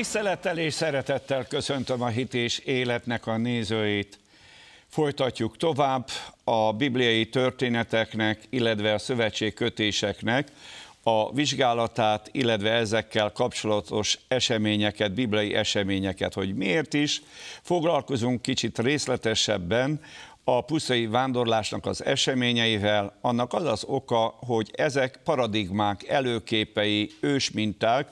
Tisztelettel és szeretettel köszöntöm a hit és életnek a nézőit. Folytatjuk tovább a bibliai történeteknek, illetve a szövetségkötéseknek a vizsgálatát, illetve ezekkel kapcsolatos eseményeket, bibliai eseményeket, hogy miért is. Foglalkozunk kicsit részletesebben a pusztai vándorlásnak az eseményeivel, annak az az oka, hogy ezek paradigmák, előképei, ősminták,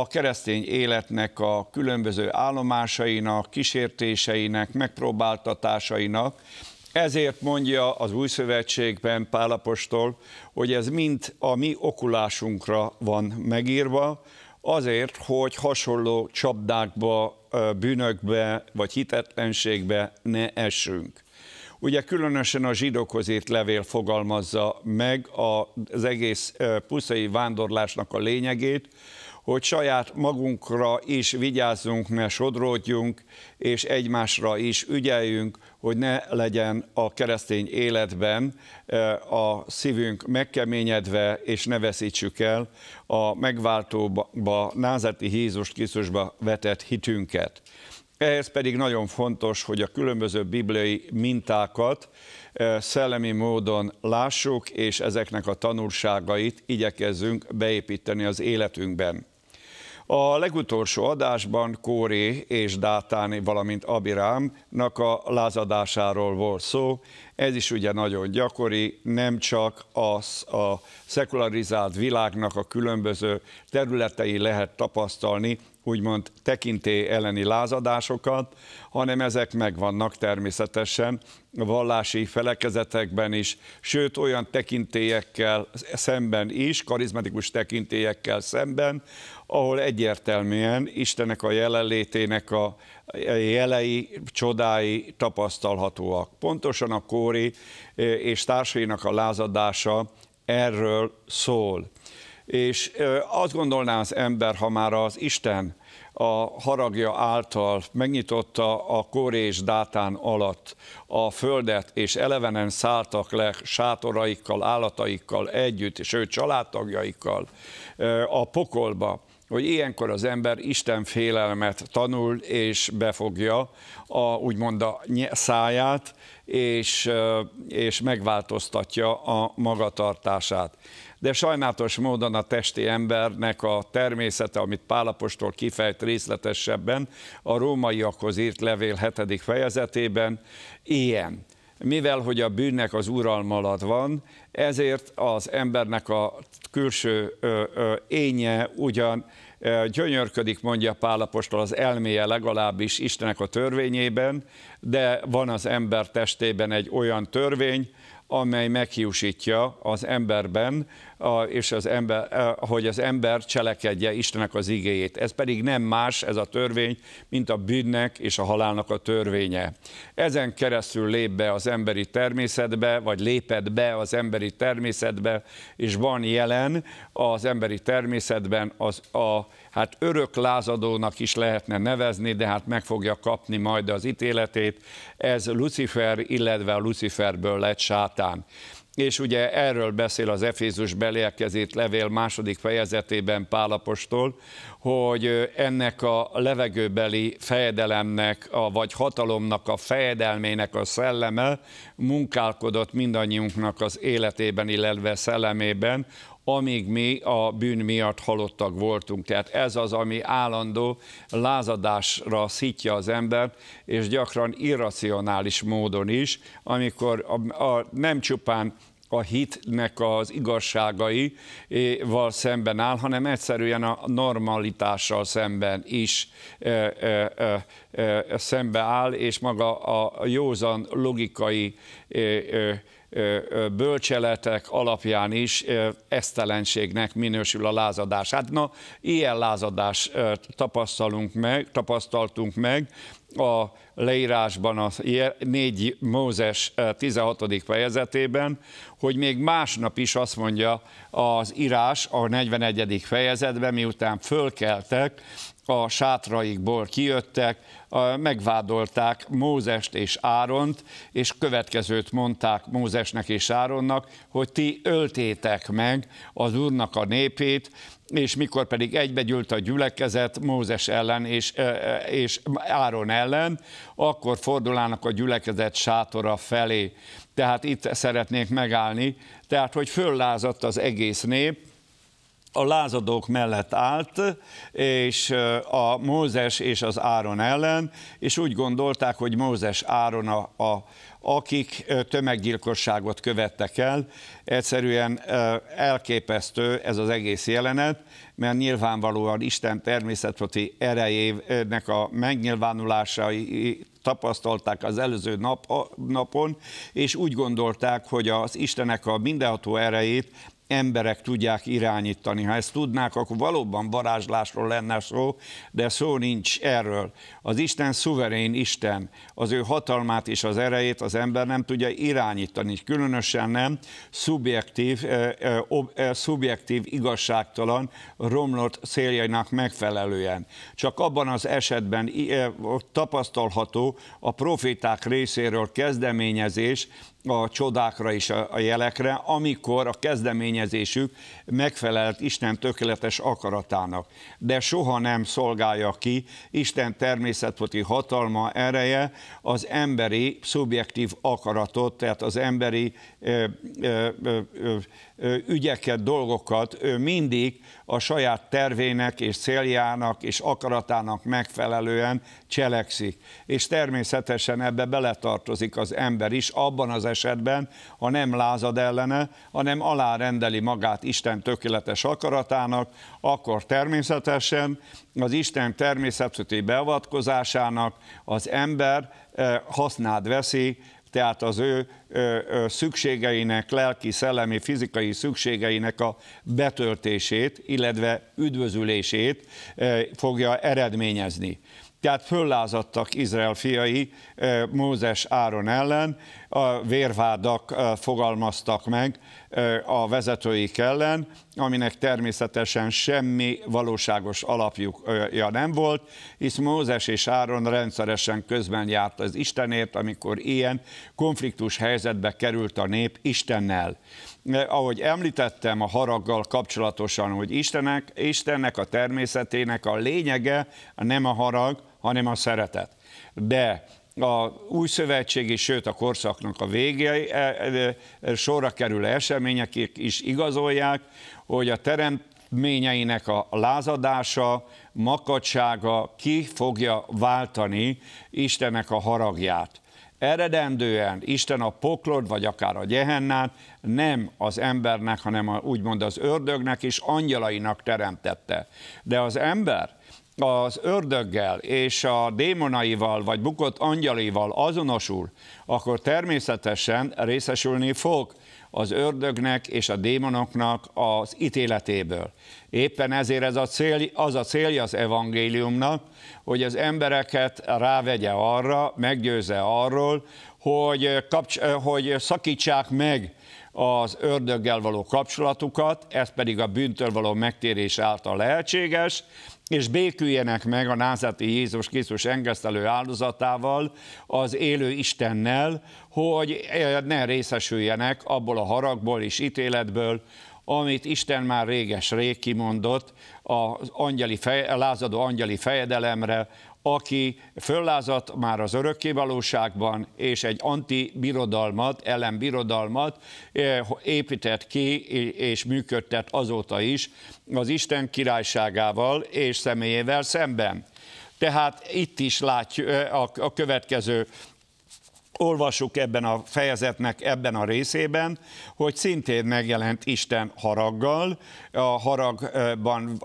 a keresztény életnek a különböző állomásainak, kísértéseinek, megpróbáltatásainak, ezért mondja az új szövetségben Pálapostól, hogy ez mind a mi okulásunkra van megírva, azért, hogy hasonló csapdákba, bűnökbe vagy hitetlenségbe ne essünk. Ugye különösen a zsidókhoz írt levél fogalmazza meg az egész puszai vándorlásnak a lényegét, hogy saját magunkra is vigyázzunk, ne sodródjunk, és egymásra is ügyeljünk, hogy ne legyen a keresztény életben a szívünk megkeményedve, és ne veszítsük el a megváltóba, názeti Jézus Krisztusba vetett hitünket. Ehhez pedig nagyon fontos, hogy a különböző bibliai mintákat szellemi módon lássuk, és ezeknek a tanulságait igyekezzünk beépíteni az életünkben. A legutolsó adásban Kóri és Dátáni, valamint Abirámnak a lázadásáról volt szó. Ez is ugye nagyon gyakori, nem csak az a szekularizált világnak a különböző területei lehet tapasztalni, úgymond tekinté elleni lázadásokat, hanem ezek megvannak természetesen a vallási felekezetekben is, sőt olyan tekintélyekkel szemben is, karizmatikus tekintélyekkel szemben, ahol egyértelműen Istenek a jelenlétének a jelei, csodái tapasztalhatóak. Pontosan a Kóri e, és társainak a lázadása erről szól. És e, azt gondolná az ember, ha már az Isten a haragja által megnyitotta a korés és Dátán alatt a földet, és elevenen szálltak le sátoraikkal, állataikkal együtt, és ő családtagjaikkal e, a pokolba, hogy ilyenkor az ember Isten félelmet tanul és befogja a, úgymond a száját, és, és megváltoztatja a magatartását. De sajnálatos módon a testi embernek a természete, amit Pálapostól kifejt részletesebben, a rómaiakhoz írt levél 7. fejezetében, ilyen mivel hogy a bűnnek az uralma alatt van, ezért az embernek a külső ö, ö, énje ugyan ö, gyönyörködik, mondja Pálapostól, az elméje legalábbis Istenek a törvényében, de van az ember testében egy olyan törvény, amely meghiúsítja az emberben és az ember, hogy az ember cselekedje Istenek az igéjét. Ez pedig nem más ez a törvény, mint a bűnnek és a halálnak a törvénye. Ezen keresztül lép be az emberi természetbe, vagy lépett be az emberi természetbe, és van jelen az emberi természetben az a hát örök lázadónak is lehetne nevezni, de hát meg fogja kapni majd az ítéletét. Ez Lucifer, illetve a Luciferből lett sátán és ugye erről beszél az Efézus beliekkezét levél második fejezetében Pálapostól, hogy ennek a levegőbeli fejedelemnek, a, vagy hatalomnak a fejedelmének a szelleme munkálkodott mindannyiunknak az életében, illetve szellemében, amíg mi a bűn miatt halottak voltunk. Tehát ez az, ami állandó lázadásra szítja az embert, és gyakran irracionális módon is, amikor a, a, nem csupán a hitnek az igazságaival eh, szemben áll, hanem egyszerűen a normalitással szemben is eh, eh, szembe áll, és maga a józan logikai bölcseletek alapján is esztelenségnek minősül a lázadás. Hát na, ilyen lázadást tapasztalunk meg, tapasztaltunk meg, a leírásban, a négy Mózes 16. Eh, fejezetében, hogy még másnap is azt mondja az írás a 41. fejezetben, miután fölkeltek, a sátraikból kijöttek, megvádolták Mózest és Áront, és következőt mondták Mózesnek és Áronnak, hogy ti öltétek meg az Úrnak a népét, és mikor pedig egybegyűlt a gyülekezet Mózes ellen és, e, e, és Áron ellen, akkor fordulának a gyülekezet sátora felé. Tehát itt szeretnék megállni, tehát hogy föllázadt az egész nép, a lázadók mellett állt, és a Mózes és az Áron ellen, és úgy gondolták, hogy Mózes Áron a, a akik tömeggyilkosságot követtek el. Egyszerűen elképesztő ez az egész jelenet, mert nyilvánvalóan Isten természetfoti erejének a megnyilvánulásai tapasztalták az előző nap, napon, és úgy gondolták, hogy az Istenek a mindenható erejét emberek tudják irányítani. Ha ezt tudnák, akkor valóban varázslásról lenne szó, de szó nincs erről. Az Isten szuverén Isten, az ő hatalmát és az erejét az ember nem tudja irányítani, különösen nem szubjektív, eh, eh, szubjektív igazságtalan, romlott céljainak megfelelően. Csak abban az esetben tapasztalható a profiták részéről kezdeményezés, a csodákra és a, a jelekre, amikor a kezdeményezésük megfelelt Isten tökéletes akaratának, de soha nem szolgálja ki Isten természetfoti hatalma ereje az emberi szubjektív akaratot, tehát az emberi ö, ö, ö, ügyeket, dolgokat, ő mindig a saját tervének és céljának és akaratának megfelelően cselekszik. És természetesen ebbe beletartozik az ember is, abban az esetben, ha nem lázad ellene, hanem alárendeli magát Isten Isten tökéletes akaratának, akkor természetesen az Isten természeti beavatkozásának az ember eh, hasznád veszi, tehát az ő eh, szükségeinek, lelki, szellemi, fizikai szükségeinek a betöltését, illetve üdvözülését eh, fogja eredményezni. Tehát föllázadtak Izrael fiai Mózes Áron ellen, a vérvádak fogalmaztak meg a vezetőik ellen, aminek természetesen semmi valóságos alapja nem volt, hisz Mózes és Áron rendszeresen közben járt az Istenért, amikor ilyen konfliktus helyzetbe került a nép Istennel ahogy említettem a haraggal kapcsolatosan, hogy Istenek, Istennek a természetének a lényege nem a harag, hanem a szeretet. De a új szövetség és sőt a korszaknak a végé e, e, e, sorra kerülő események is igazolják, hogy a teremményeinek a lázadása, makacsága ki fogja váltani Istennek a haragját. Eredendően Isten a poklod, vagy akár a gyehennát nem az embernek, hanem a, úgymond az ördögnek és angyalainak teremtette. De az ember az ördöggel és a démonaival, vagy bukott angyalival azonosul, akkor természetesen részesülni fog az ördögnek és a démonoknak az ítéletéből. Éppen ezért ez a cél, az a célja az evangéliumnak, hogy az embereket rávegye arra, meggyőzze arról, hogy, kapcs- hogy szakítsák meg az ördöggel való kapcsolatukat, ez pedig a bűntől való megtérés által lehetséges, és béküljenek meg a názati Jézus Krisztus engesztelő áldozatával, az élő Istennel, hogy eh, ne részesüljenek abból a haragból és ítéletből, amit Isten már réges-rég kimondott az angyali fej, lázadó angyali fejedelemre, aki föllázat már az valóságban, és egy antibirodalmat, ellenbirodalmat eh, épített ki és működtet azóta is az Isten királyságával és személyével szemben. Tehát itt is látjuk eh, a következő olvasuk ebben a fejezetnek, ebben a részében, hogy szintén megjelent Isten haraggal, a haragban,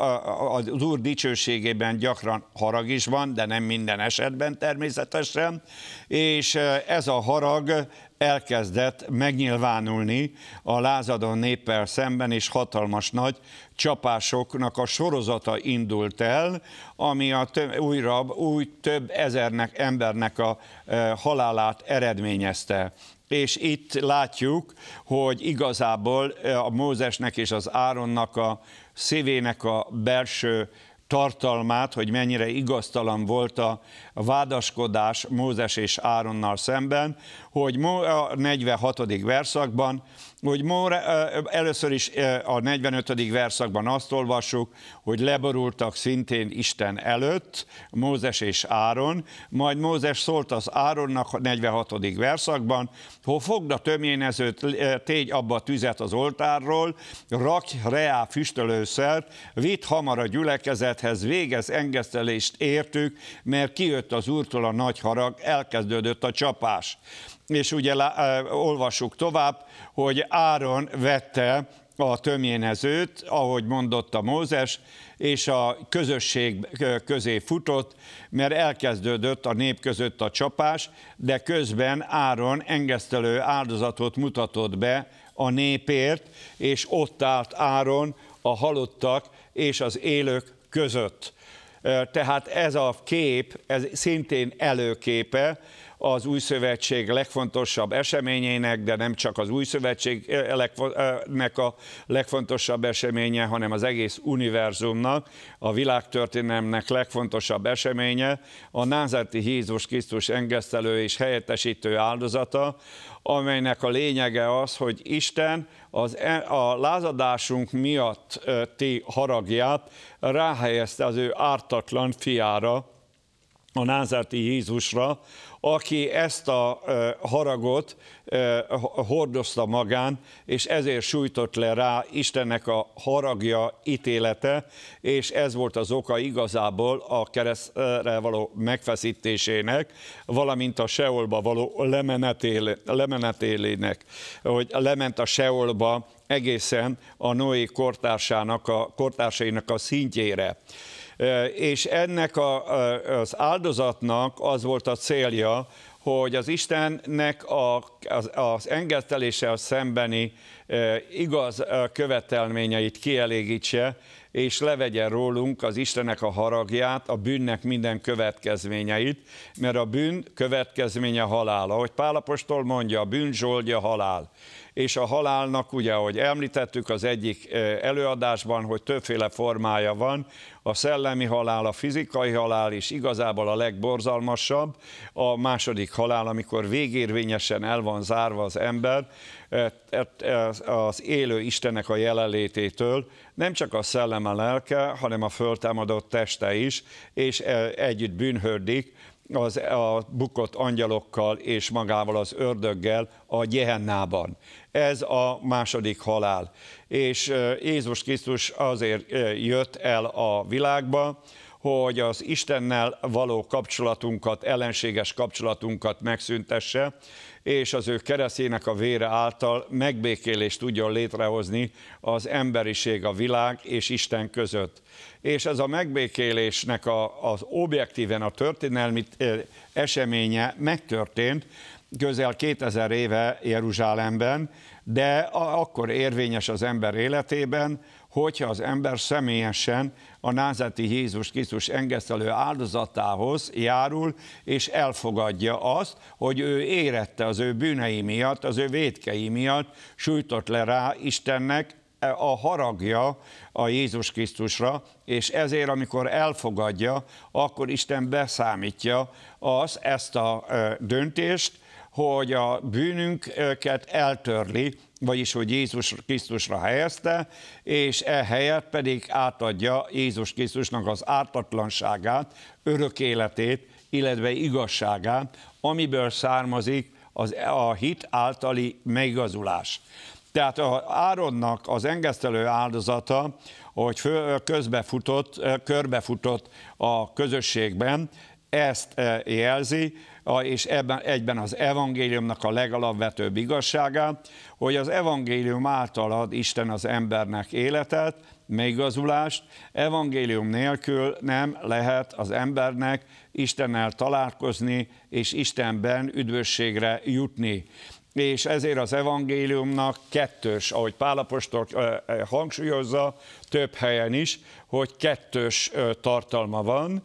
az Úr dicsőségében gyakran harag is van, de nem minden esetben természetesen, és eh, ez a harag elkezdett megnyilvánulni a lázadó néppel szemben, és hatalmas nagy csapásoknak a sorozata indult el, ami a több, újra új több ezernek embernek a e, halálát eredményezte. És itt látjuk, hogy igazából e, a Mózesnek és az Áronnak a szívének a belső tartalmát, hogy mennyire igaztalan volt a a vádaskodás Mózes és Áronnal szemben, hogy a 46. verszakban, hogy először is a 45. verszakban azt olvassuk, hogy leborultak szintén Isten előtt, Mózes és Áron, majd Mózes szólt az Áronnak a 46. verszakban, hogy fogd a töményezőt, tégy abba a tüzet az oltárról, rakj reá füstölőszert, vidd hamar a gyülekezethez, végez engesztelést értük, mert kijött jött az úrtól a nagy harag, elkezdődött a csapás. És ugye olvassuk tovább, hogy Áron vette a töménezőt, őt, ahogy mondotta Mózes, és a közösség közé futott, mert elkezdődött a nép között a csapás, de közben Áron engesztelő áldozatot mutatott be a népért, és ott állt Áron a halottak és az élők között. Tehát ez a kép, ez szintén előképe, az új szövetség legfontosabb eseményének, de nem csak az új szövetségnek eh, eh, eh, a legfontosabb eseménye, hanem az egész univerzumnak, a világtörténelmnek legfontosabb eseménye, a názárti Jézus Krisztus engesztelő és helyettesítő áldozata, amelynek a lényege az, hogy Isten az, e, a lázadásunk miatt ti haragját ráhelyezte az ő ártatlan fiára, a názárti Jézusra, aki ezt a haragot hordozta magán, és ezért sújtott le rá Istennek a haragja, ítélete, és ez volt az oka igazából a keresztre való megfeszítésének, valamint a Seolba való lemenetélének, hogy lement a Seolba egészen a Noé kortársának a, kortársainak a szintjére és ennek a, az áldozatnak az volt a célja, hogy az Istennek a, az, az engedteléssel szembeni e, igaz e, követelményeit kielégítse, és levegye rólunk az Istenek a haragját, a bűnnek minden következményeit, mert a bűn következménye halál. Ahogy Pálapostól mondja, a bűn zsoldja halál és a halálnak, ugye, ahogy említettük az egyik előadásban, hogy többféle formája van, a szellemi halál, a fizikai halál is igazából a legborzalmasabb, a második halál, amikor végérvényesen el van zárva az ember e, e, az élő Istenek a jelenlététől, nem csak a szellem a lelke, hanem a föltámadott teste is, és együtt bűnhördik, az, a bukott angyalokkal és magával az ördöggel a Gyehennában. Ez a második halál. És Jézus Krisztus azért jött el a világba, hogy az Istennel való kapcsolatunkat, ellenséges kapcsolatunkat megszüntesse, és az ő kereszének a vére által megbékélést tudjon létrehozni az emberiség, a világ és Isten között. És ez a megbékélésnek a, az objektíven a történelmi eh, eseménye megtörtént, közel 2000 éve Jeruzsálemben, de akkor érvényes az ember életében, hogyha az ember személyesen a názati Jézus Krisztus engesztelő áldozatához járul, és elfogadja azt, hogy ő érette az ő bűnei miatt, az ő védkei miatt, sújtott le rá Istennek a haragja a Jézus Krisztusra, és ezért, amikor elfogadja, akkor Isten beszámítja az ezt a döntést, hogy a bűnünket eltörli vagyis hogy Jézus Krisztusra helyezte, és e helyet pedig átadja Jézus Krisztusnak az ártatlanságát, örök életét, illetve igazságát, amiből származik az, a hit általi megigazulás. Tehát a Áronnak az engesztelő áldozata, hogy föl, közbefutott, körbefutott a közösségben, ezt e, jelzi, és ebben, egyben az evangéliumnak a legalapvetőbb igazságát, hogy az evangélium által ad Isten az embernek életet, megigazulást, evangélium nélkül nem lehet az embernek Istennel találkozni és Istenben üdvösségre jutni és ezért az evangéliumnak kettős, ahogy Pálapostól hangsúlyozza több helyen is, hogy kettős tartalma van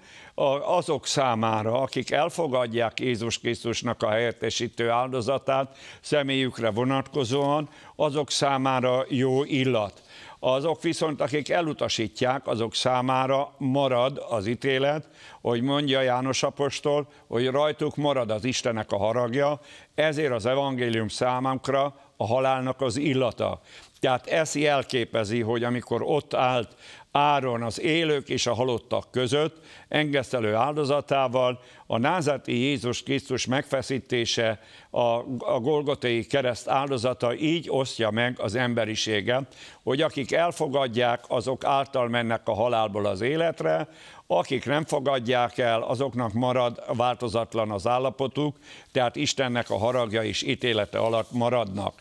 azok számára, akik elfogadják Jézus Krisztusnak a helyettesítő áldozatát személyükre vonatkozóan, azok számára jó illat. Azok viszont, akik elutasítják, azok számára marad az ítélet, hogy mondja János Apostol, hogy rajtuk marad az Istenek a haragja, ezért az evangélium számunkra a halálnak az illata. Tehát ez jelképezi, hogy amikor ott állt áron az élők és a halottak között engesztelő áldozatával a názati Jézus Krisztus megfeszítése a, a Golgotai kereszt áldozata így osztja meg az emberisége, hogy akik elfogadják, azok által mennek a halálból az életre, akik nem fogadják el, azoknak marad változatlan az állapotuk, tehát Istennek a haragja és ítélete alatt maradnak.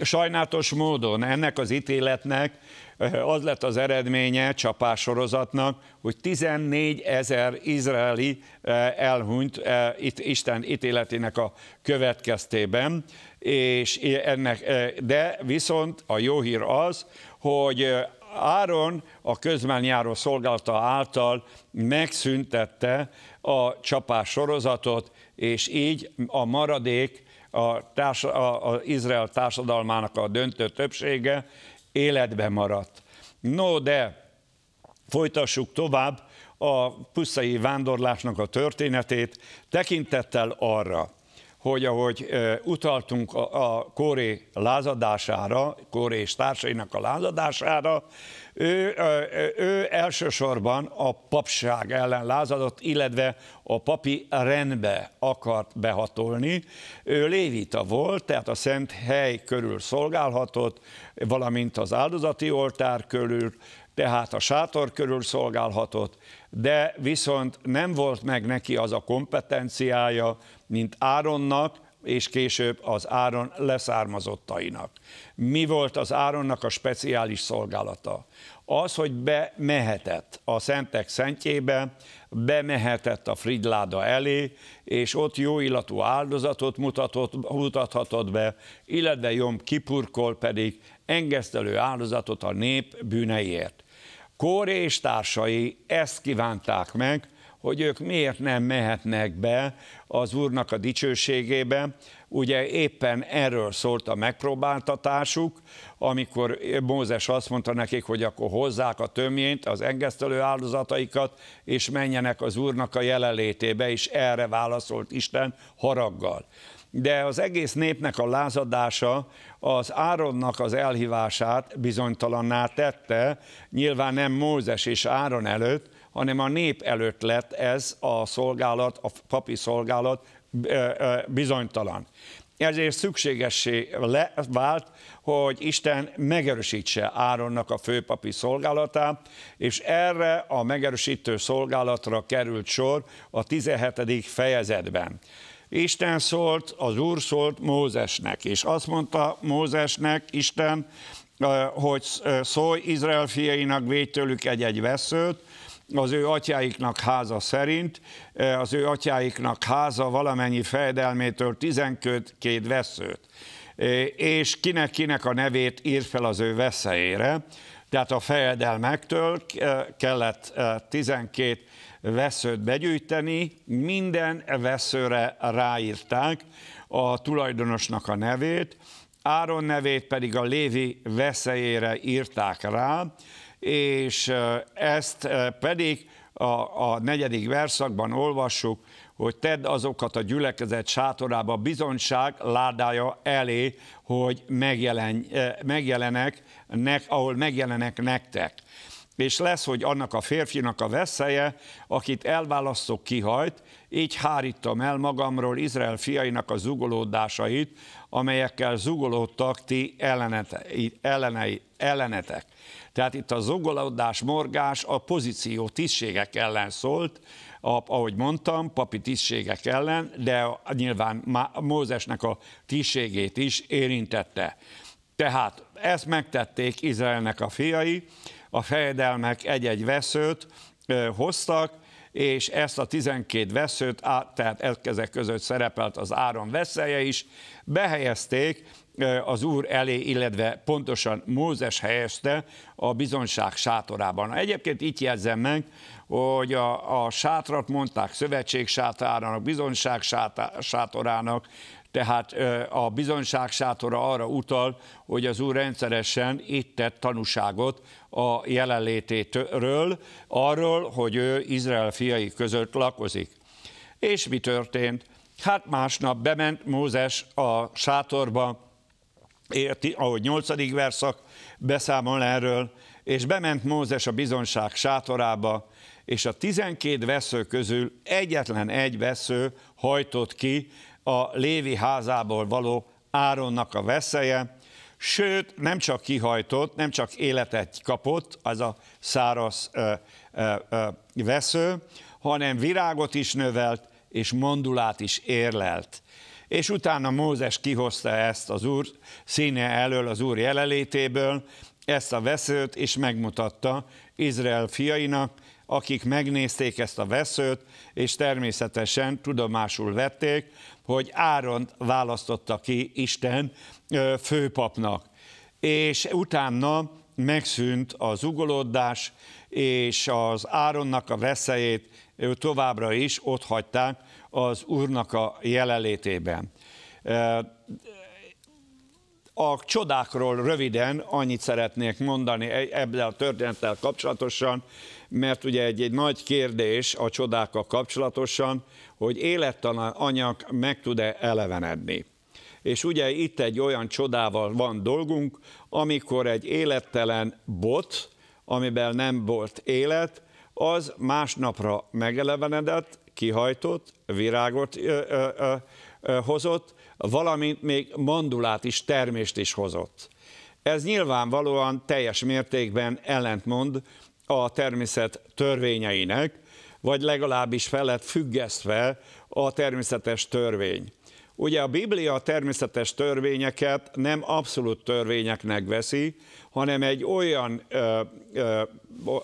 Sajnálatos módon ennek az ítéletnek az lett az eredménye csapásorozatnak, hogy 14 ezer izraeli eh, elhunyt eh, itt Isten ítéletének a következtében, és ennek, eh, de viszont a jó hír az, hogy Áron a közmenjáró szolgálata által megszüntette a csapás sorozatot, és így a maradék az a, a Izrael társadalmának a döntő többsége életbe maradt. No, de folytassuk tovább a puszai vándorlásnak a történetét, tekintettel arra, hogy ahogy utaltunk a, a Kóré lázadására, Kóré és társainak a lázadására, ő, ő, ő elsősorban a papság ellen lázadott, illetve a papi rendbe akart behatolni. Ő lévita volt, tehát a szent hely körül szolgálhatott, valamint az áldozati oltár körül, tehát a sátor körül szolgálhatott, de viszont nem volt meg neki az a kompetenciája, mint Áronnak, és később az Áron leszármazottainak. Mi volt az Áronnak a speciális szolgálata? Az, hogy bemehetett a Szentek Szentjébe, bemehetett a Fridláda elé, és ott jó illatú áldozatot mutatott, mutathatott be, illetve Jom Kipurkol pedig engesztelő áldozatot a nép bűneiért. Kóré és társai ezt kívánták meg, hogy ők miért nem mehetnek be az Úrnak a dicsőségébe. Ugye éppen erről szólt a megpróbáltatásuk, amikor Mózes azt mondta nekik, hogy akkor hozzák a tömjént, az engesztelő áldozataikat, és menjenek az Úrnak a jelenlétébe, és erre válaszolt Isten haraggal de az egész népnek a lázadása az Áronnak az elhívását bizonytalanná tette, nyilván nem Mózes és Áron előtt, hanem a nép előtt lett ez a szolgálat, a papi szolgálat bizonytalan. Ezért szükségessé vált, hogy Isten megerősítse Áronnak a főpapi szolgálatát, és erre a megerősítő szolgálatra került sor a 17. fejezetben. Isten szólt, az Úr szólt Mózesnek, és azt mondta Mózesnek Isten, hogy szólj Izrael fiainak, védj tőlük egy-egy veszőt, az ő atyáiknak háza szerint, az ő atyáiknak háza valamennyi fejedelmétől 12 veszőt, és kinek-kinek a nevét ír fel az ő veszélyére, tehát a fejedelmektől kellett 12 veszőt begyűjteni, minden veszőre ráírták a tulajdonosnak a nevét, Áron nevét pedig a Lévi veszélyére írták rá, és ezt pedig a, a negyedik verszakban olvassuk, hogy tedd azokat a gyülekezet sátorába bizonyság ládája elé, hogy megjelen, megjelenek, nek, ahol megjelenek nektek. És lesz, hogy annak a férfinak a veszélye, akit elválasztok kihajt, így hárítom el magamról Izrael fiainak a zugolódásait, amelyekkel zugolódtak ti ellenete, ellenei, ellenetek. Tehát itt a zogolódás, morgás a pozíció tisztségek ellen szólt, a, ahogy mondtam, papi tisztségek ellen, de nyilván Mózesnek a tisztségét is érintette. Tehát ezt megtették Izraelnek a fiai, a fejedelmek egy-egy veszőt ö, hoztak, és ezt a 12 veszőt, tehát ezek között szerepelt az Áron veszélye is, behelyezték az úr elé, illetve pontosan Mózes helyezte a bizonság sátorában. Egyébként itt jelzem meg, hogy a, a sátrat mondták szövetség sátorának bizonság sátorának, tehát a bizonság sátora arra utal, hogy az úr rendszeresen itt tett tanúságot a jelenlététről, arról, hogy ő Izrael fiai között lakozik. És mi történt? Hát másnap bement Mózes a sátorba, érti, ahogy 8. verszak beszámol erről, és bement Mózes a bizonság sátorába, és a 12 vesző közül egyetlen egy vesző hajtott ki a Lévi házából való Áronnak a veszélye, sőt, nem csak kihajtott, nem csak életet kapott, az a száraz ö, ö, ö, vesző, hanem virágot is növelt, és mandulát is érlelt és utána Mózes kihozta ezt az úr színe elől, az úr jelenlétéből, ezt a veszőt, és megmutatta Izrael fiainak, akik megnézték ezt a veszőt, és természetesen tudomásul vették, hogy Áron választotta ki Isten főpapnak. És utána megszűnt az ugolódás, és az Áronnak a veszélyét továbbra is ott hagyták, az Úrnak a jelenlétében. A csodákról röviden annyit szeretnék mondani e-, ebben a történettel kapcsolatosan, mert ugye egy, egy nagy kérdés a csodákkal kapcsolatosan, hogy élettalan anyag meg tud-e elevenedni. És ugye itt egy olyan csodával van dolgunk, amikor egy élettelen bot, amiben nem volt élet, az másnapra megelevenedett, kihajtott, virágot ö, ö, ö, ö, hozott, valamint még mandulát is, termést is hozott. Ez nyilvánvalóan teljes mértékben ellentmond a természet törvényeinek, vagy legalábbis felett függesztve a természetes törvény. Ugye a Biblia a természetes törvényeket nem abszolút törvényeknek veszi, hanem egy olyan ö, ö,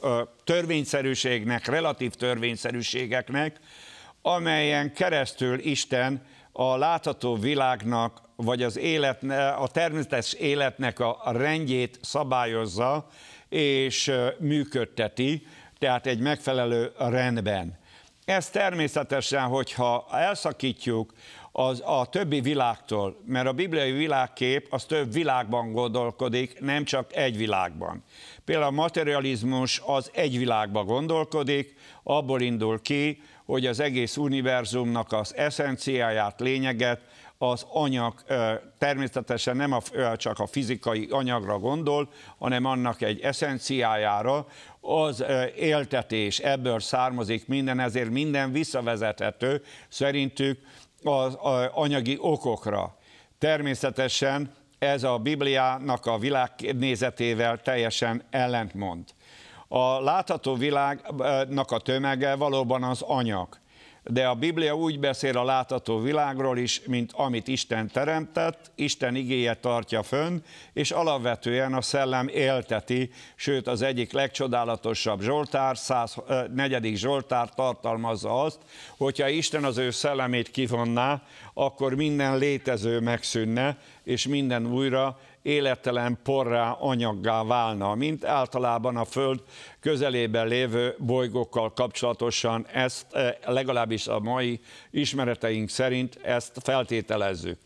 ö, törvényszerűségnek, relatív törvényszerűségeknek, amelyen keresztül Isten a látható világnak, vagy az élet, a természetes életnek a rendjét szabályozza és működteti, tehát egy megfelelő rendben. Ez természetesen, hogyha elszakítjuk az a többi világtól, mert a bibliai világkép az több világban gondolkodik, nem csak egy világban. Például a materializmus az egy világban gondolkodik, abból indul ki, hogy az egész univerzumnak az eszenciáját, lényeget az anyag természetesen nem a, csak a fizikai anyagra gondol, hanem annak egy eszenciájára, az éltetés, ebből származik minden, ezért minden visszavezethető szerintük az anyagi okokra. Természetesen ez a Bibliának a világnézetével teljesen ellentmond. A látható világnak a tömege valóban az anyag de a Biblia úgy beszél a látható világról is, mint amit Isten teremtett, Isten igéje tartja fönn, és alapvetően a szellem élteti, sőt az egyik legcsodálatosabb Zsoltár, 104. Zsoltár tartalmazza azt, hogyha Isten az ő szellemét kivonná, akkor minden létező megszűnne, és minden újra életelen porrá anyaggá válna, mint általában a Föld közelében lévő bolygókkal kapcsolatosan ezt e, legalábbis a mai ismereteink szerint ezt feltételezzük.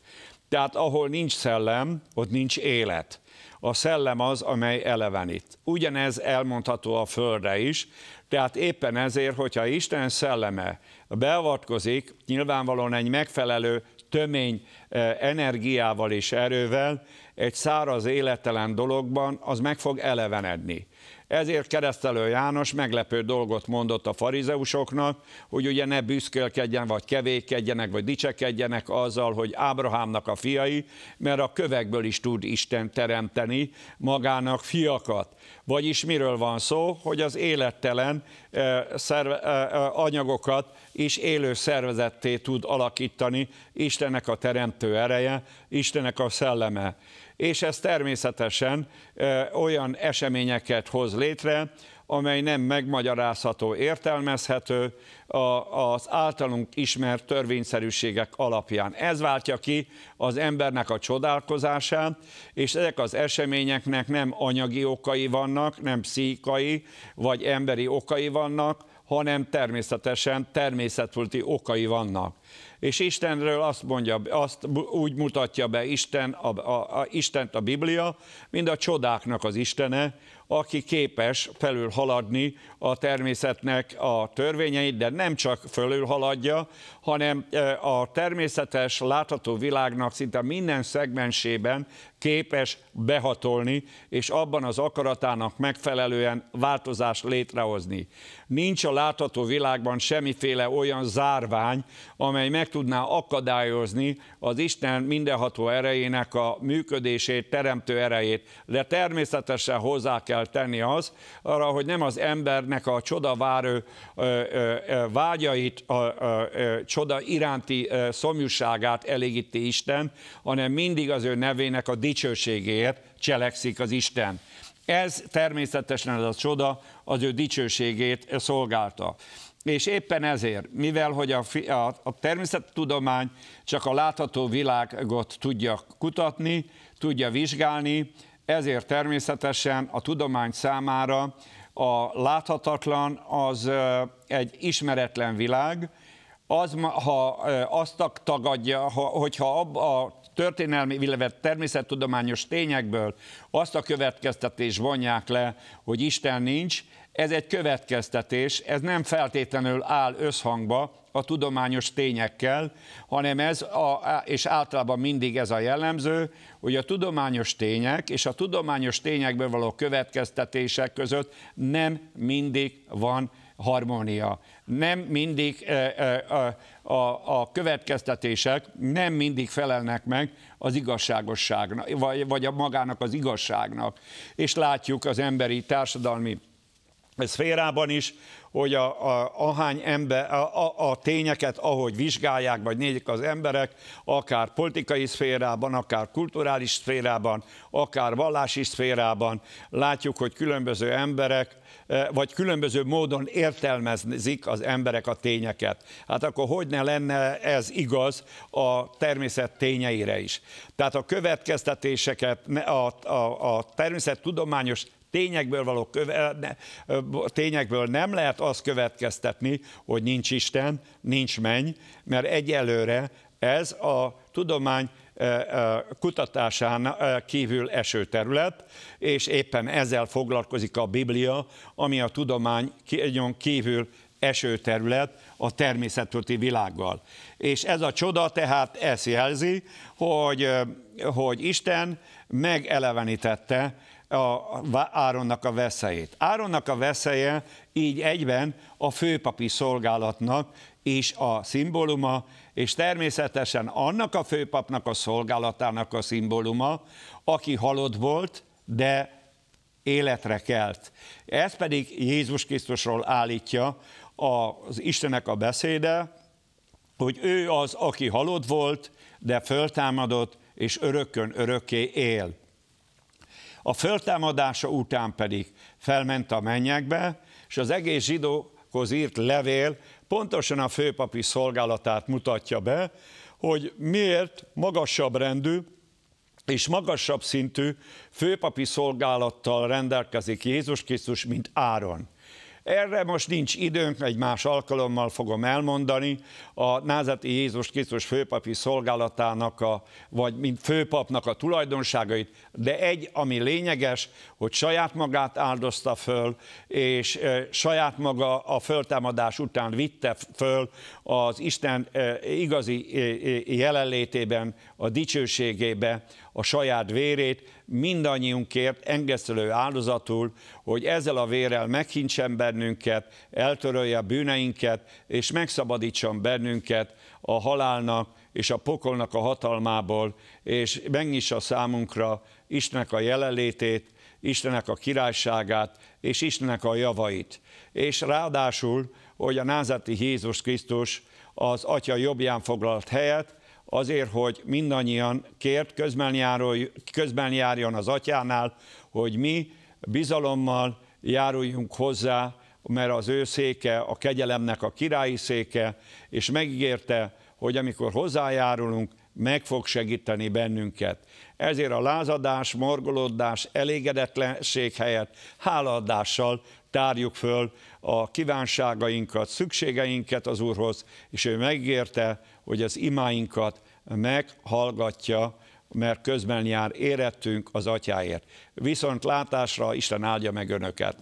Tehát ahol nincs szellem, ott nincs élet. A szellem az, amely elevenít. Ugyanez elmondható a Földre is, tehát éppen ezért, hogyha Isten szelleme beavatkozik, nyilvánvalóan egy megfelelő tömény e, energiával és erővel, egy száraz életelen dologban, az meg fog elevenedni. Ezért keresztelő János meglepő dolgot mondott a farizeusoknak, hogy ugye ne büszkélkedjen, vagy kevékedjenek, vagy dicsekedjenek azzal, hogy Ábrahámnak a fiai, mert a kövekből is tud Isten teremteni magának fiakat. Vagyis miről van szó, hogy az élettelen eh, szerve, eh, eh, anyagokat is élő szervezetté tud alakítani Istennek a teremtő ereje, Istennek a szelleme és ez természetesen olyan eseményeket hoz létre, amely nem megmagyarázható, értelmezhető az általunk ismert törvényszerűségek alapján. Ez váltja ki az embernek a csodálkozását, és ezek az eseményeknek nem anyagi okai vannak, nem pszichai vagy emberi okai vannak, hanem természetesen természetfölti okai vannak. És Istenről azt mondja, azt úgy mutatja be Isten, a, a, a, Istent a Biblia, mint a csodáknak az Istene, aki képes felül haladni a természetnek a törvényeit, de nem csak fölülhaladja, hanem e, a természetes, látható világnak szinte minden szegmensében képes behatolni, és abban az akaratának megfelelően változást létrehozni. Nincs a látható világban semmiféle olyan zárvány, amely meg tudná akadályozni az Isten mindenható erejének a működését, teremtő erejét, de természetesen hozzá kell tenni az, arra, hogy nem az ember embernek a csodavárő vágyait, a, a csoda iránti szomjúságát elégíti Isten, hanem mindig az ő nevének a dicsőségéért cselekszik az Isten. Ez természetesen ez a csoda az ő dicsőségét szolgálta. És éppen ezért, mivel hogy a, a, a természettudomány csak a látható világot tudja kutatni, tudja vizsgálni, ezért természetesen a tudomány számára a láthatatlan az egy ismeretlen világ, az, ha azt tagadja, ha, hogyha abba a történelmi, illetve természettudományos tényekből azt a következtetés vonják le, hogy Isten nincs, ez egy következtetés, ez nem feltétlenül áll összhangba a tudományos tényekkel, hanem ez, a, és általában mindig ez a jellemző, hogy a tudományos tények és a tudományos tényekből való következtetések között nem mindig van harmónia. Nem mindig e, e, a, a, a következtetések nem mindig felelnek meg az igazságosságnak, vagy, vagy a magának az igazságnak. És látjuk az emberi társadalmi szférában is, hogy a, a, ahány ember, a, a, a tényeket, ahogy vizsgálják, vagy nézik az emberek, akár politikai szférában, akár kulturális szférában, akár vallási szférában, látjuk, hogy különböző emberek, e, vagy különböző módon értelmezik az emberek a tényeket. Hát akkor hogy ne lenne ez igaz a természet tényeire is? Tehát a következtetéseket, a, a, a természettudományos Tényekből, való köve, ne, tényekből nem lehet azt következtetni, hogy nincs Isten, nincs menny, mert egyelőre ez a tudomány kutatásán kívül eső terület, és éppen ezzel foglalkozik a Biblia, ami a tudomány kívül eső terület a természetölti világgal. És ez a csoda tehát ezt jelzi, hogy, hogy Isten megelevenítette a, Áronnak a veszélyét. Áronnak a veszélye így egyben a főpapi szolgálatnak is a szimbóluma, és természetesen annak a főpapnak a szolgálatának a szimbóluma, aki halott volt, de életre kelt. Ez pedig Jézus Krisztusról állítja az Istenek a beszéde, hogy ő az, aki halott volt, de föltámadott, és örökkön örökké él a föltámadása után pedig felment a mennyekbe, és az egész zsidókhoz írt levél pontosan a főpapi szolgálatát mutatja be, hogy miért magasabb rendű és magasabb szintű főpapi szolgálattal rendelkezik Jézus Krisztus, mint Áron. Erre most nincs időnk, egy más alkalommal fogom elmondani. A názati Jézus Krisztus főpapi szolgálatának, a, vagy mint főpapnak a tulajdonságait, de egy, ami lényeges, hogy saját magát áldozta föl, és saját maga a föltámadás után vitte föl az Isten igazi jelenlétében, a dicsőségébe a saját vérét, mindannyiunkért engesztelő áldozatul, hogy ezzel a vérrel meghintsen bennünket, eltörölje a bűneinket, és megszabadítson bennünket a halálnak és a pokolnak a hatalmából, és megnyissa számunkra Istennek a jelenlétét, Istenek a királyságát és Istenek a javait. És ráadásul, hogy a názati Jézus Krisztus az Atya jobbján foglalt helyet, azért, hogy mindannyian kért közben, közben járjon az atyánál, hogy mi bizalommal járuljunk hozzá, mert az ő széke, a kegyelemnek a királyi széke, és megígérte, hogy amikor hozzájárulunk, meg fog segíteni bennünket. Ezért a lázadás, morgolódás, elégedetlenség helyett hálaadással tárjuk föl a kívánságainkat, szükségeinket az Úrhoz, és ő megérte, hogy az imáinkat meghallgatja, mert közben jár érettünk az Atyáért. Viszont látásra Isten áldja meg Önöket!